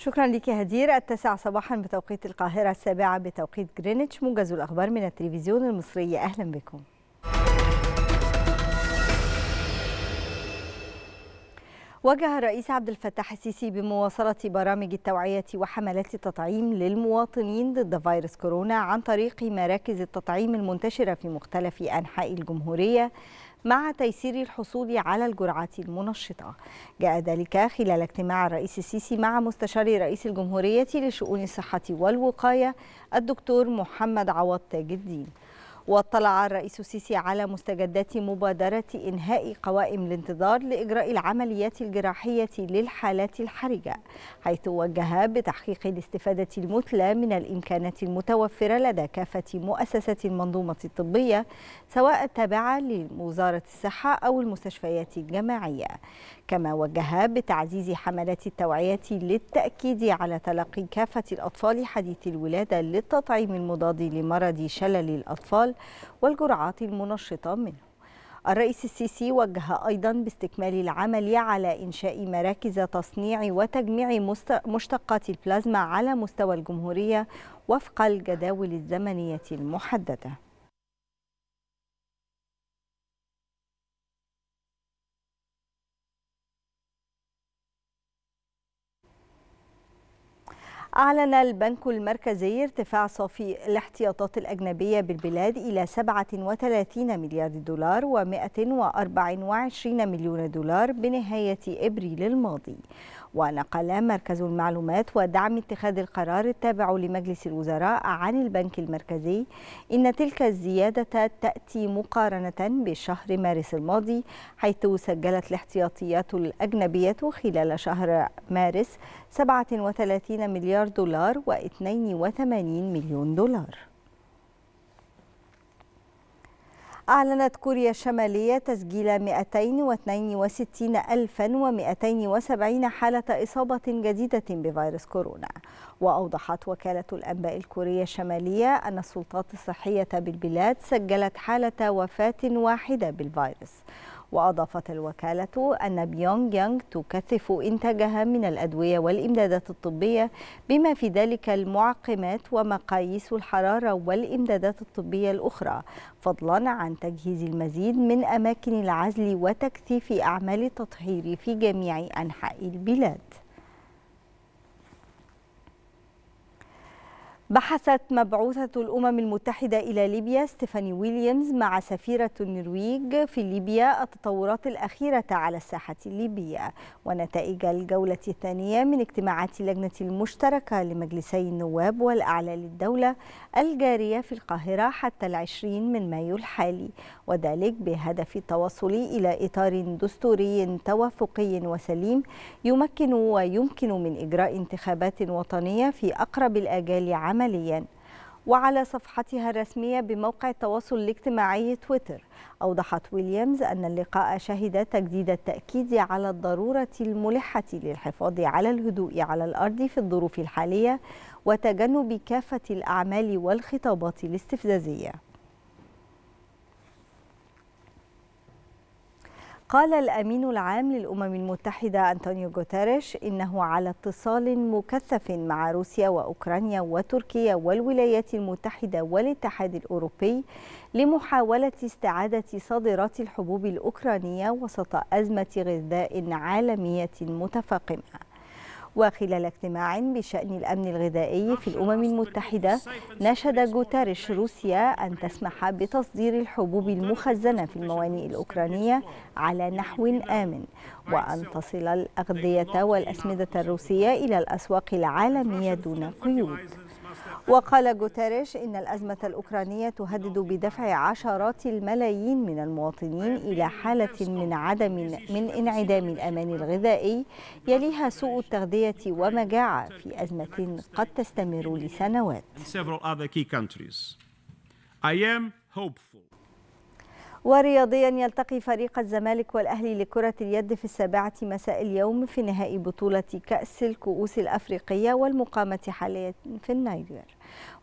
شكرا لك هدير التاسعة صباحا بتوقيت القاهرة السابعة بتوقيت جرينتش موجز الأخبار من التلفزيون المصري أهلا بكم وجه الرئيس عبد الفتاح السيسي بمواصلة برامج التوعية وحملات التطعيم للمواطنين ضد فيروس كورونا عن طريق مراكز التطعيم المنتشرة في مختلف أنحاء الجمهورية مع تيسير الحصول على الجرعات المنشطة جاء ذلك خلال اجتماع الرئيس السيسي مع مستشار رئيس الجمهورية لشؤون الصحة والوقاية الدكتور محمد عوض تاج الدين واطلع الرئيس السيسي على مستجدات مبادرة إنهاء قوائم الانتظار لإجراء العمليات الجراحية للحالات الحرجة حيث وجه بتحقيق الاستفادة المثلى من الإمكانات المتوفرة لدى كافة مؤسسات المنظومة الطبية سواء التابعة لوزارة الصحة أو المستشفيات الجماعية كما وجه بتعزيز حملات التوعية للتأكيد على تلقي كافة الأطفال حديث الولادة للتطعيم المضاد لمرض شلل الأطفال الأطفال والجرعات المنشطة منه الرئيس السيسي وجه أيضا باستكمال العمل على إنشاء مراكز تصنيع وتجميع مشتقات البلازما على مستوى الجمهورية وفق الجداول الزمنية المحددة أعلن البنك المركزي ارتفاع صافي الاحتياطات الأجنبية بالبلاد إلى 37 مليار دولار و124 مليون دولار بنهاية إبريل الماضي ونقل مركز المعلومات ودعم اتخاذ القرار التابع لمجلس الوزراء عن البنك المركزي إن تلك الزيادة تأتي مقارنة بشهر مارس الماضي حيث سجلت الاحتياطيات الأجنبية خلال شهر مارس 37 مليار دولار و 82 مليون دولار أعلنت كوريا الشمالية تسجيل 262270 حالة إصابة جديدة بفيروس كورونا وأوضحت وكالة الأنباء الكورية الشمالية أن السلطات الصحية بالبلاد سجلت حالة وفاة واحدة بالفيروس وأضافت الوكالة أن بيونغ يانغ تكثف إنتاجها من الأدوية والإمدادات الطبية بما في ذلك المعقمات ومقاييس الحرارة والإمدادات الطبية الأخرى فضلا عن تجهيز المزيد من أماكن العزل وتكثيف أعمال التطهير في جميع أنحاء البلاد بحثت مبعوثة الأمم المتحدة إلى ليبيا ستيفاني ويليامز مع سفيرة النرويج في ليبيا التطورات الأخيرة على الساحة الليبية ونتائج الجولة الثانية من اجتماعات اللجنة المشتركة لمجلسي النواب والأعلى للدولة الجارية في القاهرة حتى العشرين من مايو الحالي وذلك بهدف التوصل إلى إطار دستوري توافقي وسليم يمكن ويمكن من إجراء انتخابات وطنية في أقرب الآجال عام عملياً وعلى صفحتها الرسمية بموقع التواصل الاجتماعي تويتر أوضحت ويليامز أن اللقاء شهد تجديد التأكيد على الضرورة الملحة للحفاظ على الهدوء على الأرض في الظروف الحالية وتجنب كافة الأعمال والخطابات الاستفزازية قال الأمين العام للأمم المتحدة أنطونيو غوتيريش إنه على اتصال مكثف مع روسيا وأوكرانيا وتركيا والولايات المتحدة والاتحاد الأوروبي لمحاولة استعادة صادرات الحبوب الأوكرانية وسط أزمة غذاء عالمية متفاقمة وخلال اجتماع بشأن الأمن الغذائي في الأمم المتحدة ناشد جوتاريش روسيا أن تسمح بتصدير الحبوب المخزنة في الموانئ الأوكرانية على نحو آمن وأن تصل الأغذية والأسمدة الروسية إلى الأسواق العالمية دون قيود وقال جوتيريش إن الأزمة الأوكرانية تهدد بدفع عشرات الملايين من المواطنين إلى حالة من عدم من انعدام الأمان الغذائي يليها سوء التغذية ومجاعة في أزمة قد تستمر لسنوات. ورياضيا يلتقي فريق الزمالك والأهلي لكرة اليد في السابعة مساء اليوم في نهائي بطولة كأس الكؤوس الأفريقية والمقامة حاليا في النيجر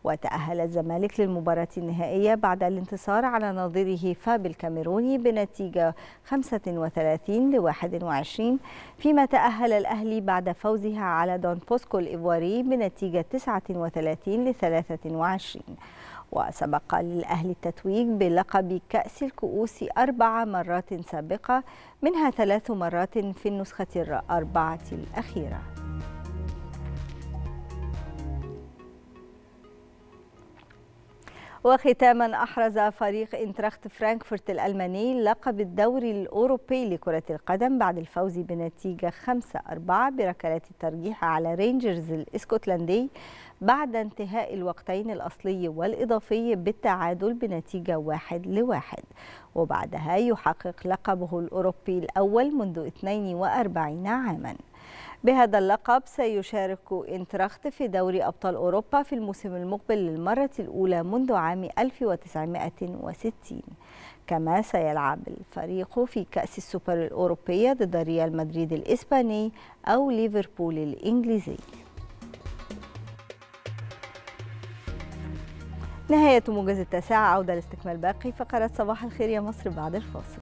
وتأهل الزمالك للمباراة النهائية بعد الانتصار على نظيره فاب الكاميروني بنتيجة 35 ل 21 فيما تأهل الأهلي بعد فوزها على دون بوسكو الإيفواري بنتيجة 39 ل 23 وسبق للأهل التتويج بلقب كأس الكؤوس أربع مرات سابقة منها ثلاث مرات في النسخة الأربعة الأخيرة وختاما أحرز فريق انتراخت فرانكفورت الألماني لقب الدوري الأوروبي لكرة القدم بعد الفوز بنتيجة 5-4 بركلات الترجيح على رينجرز الإسكتلندي بعد انتهاء الوقتين الأصلي والإضافي بالتعادل بنتيجة 1 لواحد وبعدها يحقق لقبه الأوروبي الأول منذ 42 عاماً بهذا اللقب سيشارك انتراخت في دوري أبطال أوروبا في الموسم المقبل للمرة الأولى منذ عام 1960 كما سيلعب الفريق في كأس السوبر الأوروبية ضد ريال مدريد الإسباني أو ليفربول الإنجليزي نهاية موجز التاسعة عودة لاستكمال باقي فقرات صباح الخير يا مصر بعد الفاصل